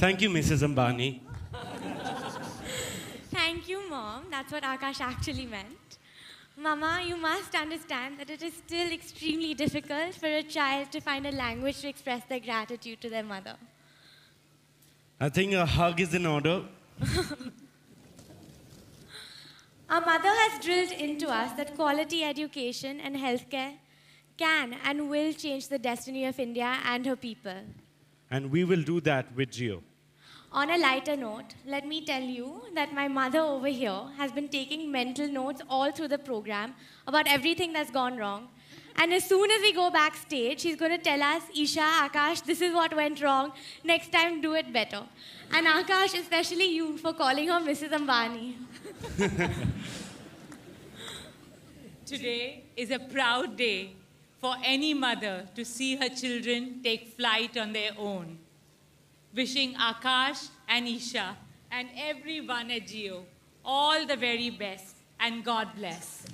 Thank you, Mrs. Ambani. Thank you, Mom. That's what Akash actually meant. Mama, you must understand that it is still extremely difficult for a child to find a language to express their gratitude to their mother. I think a hug is in order. Our mother has drilled into us that quality education and healthcare can and will change the destiny of India and her people. And we will do that with Geo. On a lighter note, let me tell you that my mother over here has been taking mental notes all through the program about everything that's gone wrong. And as soon as we go backstage, she's going to tell us, Isha, Akash, this is what went wrong. Next time, do it better. And Akash, especially you for calling her Mrs. Ambani. Today is a proud day for any mother to see her children take flight on their own wishing Akash and Isha and everyone at Geo all the very best and God bless.